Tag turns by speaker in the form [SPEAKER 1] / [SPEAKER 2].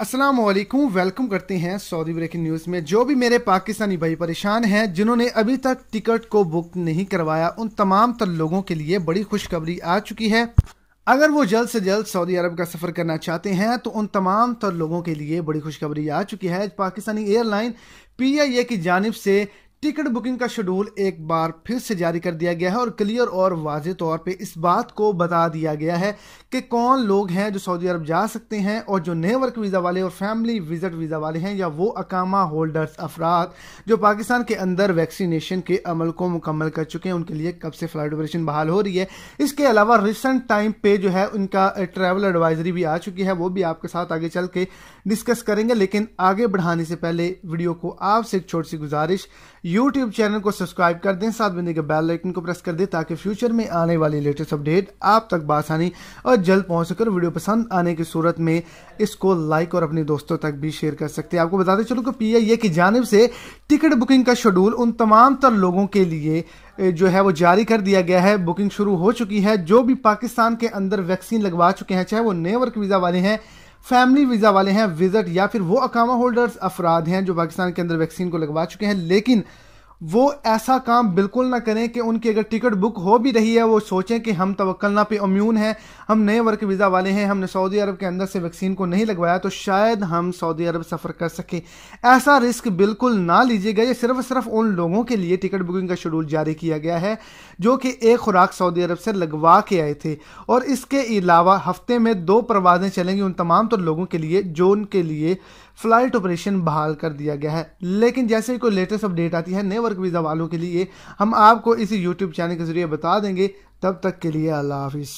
[SPEAKER 1] Aslam welcome करते हैं Saudi breaking news में जो भी मेरे पाकिस्तानी भाई परेशान हैं जिन्होंने अभी तक टिकट को बुक नहीं करवाया उन तमाम तर लोगों के लिए बड़ी खुशखबरी आ चुकी है अगर वो जल्द से जल्द सऊदी अरब का सफ़र करना चाहते हैं तो उन तमाम तर लोगों के लिए बड़ी खुशखबरी आ चुकी है Pakistani airline P I A की जानब से टिकट बुकिंग का शेड्यूल एक बार फिर से जारी कर दिया गया है और क्लियर और वाज तौर पे इस बात को बता दिया गया है कि कौन लोग हैं जो सऊदी अरब जा सकते हैं और जो नए वर्क वीज़ा वाले और फैमिली विजिट वीज़ा वाले हैं या वो अकामा होल्डर्स अफराद जो पाकिस्तान के अंदर वैक्सीनेशन के अमल को मुकम्मल कर चुके हैं उनके लिए कब से फ्लाइट ऑपरेशन बहाल हो रही है इसके अलावा रिसेंट टाइम पे जो है उनका ट्रैवल एडवाइजरी भी आ चुकी है वो भी आपके साथ आगे चल के डिस्कस करेंगे लेकिन आगे बढ़ाने से पहले वीडियो को आपसे एक छोटी सी गुजारिश यूट्यूब चैनल को सब्सक्राइब कर दें साथ बिंदी के बेल आइकन को प्रेस कर दें ताकि फ्यूचर में आने वाली लेटेस्ट अपडेट आप तक बासानी और जल्द पहुंच सकर वीडियो पसंद आने की सूरत में इसको लाइक और अपने दोस्तों तक भी शेयर कर सकते हैं आपको बताते चलो कि पी आई ए की जानब से टिकट बुकिंग का शेड्यूल उन तमाम तर लोगों के लिए जो है वो जारी कर दिया गया है बुकिंग शुरू हो चुकी है जो भी पाकिस्तान के अंदर वैक्सीन लगवा चुके हैं चाहे वो वर्क वीज़ा वाले हैं फैमिली वीज़ा वाले हैं विजिट या फिर वो अकामा होल्डर्स अफराद हैं जो पाकिस्तान के अंदर वैक्सीन को लगवा चुके हैं लेकिन वो ऐसा काम बिल्कुल ना करें कि उनकी अगर टिकट बुक हो भी रही है वो सोचें कि हम तवक्लना पे अम्यून हैं हम नए वर्क वीज़ा वाले हैं हमने सऊदी अरब के अंदर से वैक्सीन को नहीं लगवाया तो शायद हम सऊदी अरब सफ़र कर सकें ऐसा रिस्क बिल्कुल ना लीजिएगा ये सिर्फ सिर्फ उन लोगों के लिए टिकट बुकिंग का शेड्यूल जारी किया गया है जो कि एक खुराक सऊदी अरब से लगवा के आए थे और इसके अलावा हफ्ते में दो परवाजें चलेंगी उन तमाम तो लोगों के लिए जो उनके लिए फ़्लाइट ऑपरेशन बहाल कर दिया गया है लेकिन जैसे ही कोई लेटेस्ट अपडेट आती है नए वर्क वीज़ा वालों के लिए हम आपको इसी यूट्यूब चैनल के ज़रिए बता देंगे तब तक के लिए अल्लाह हाफिज़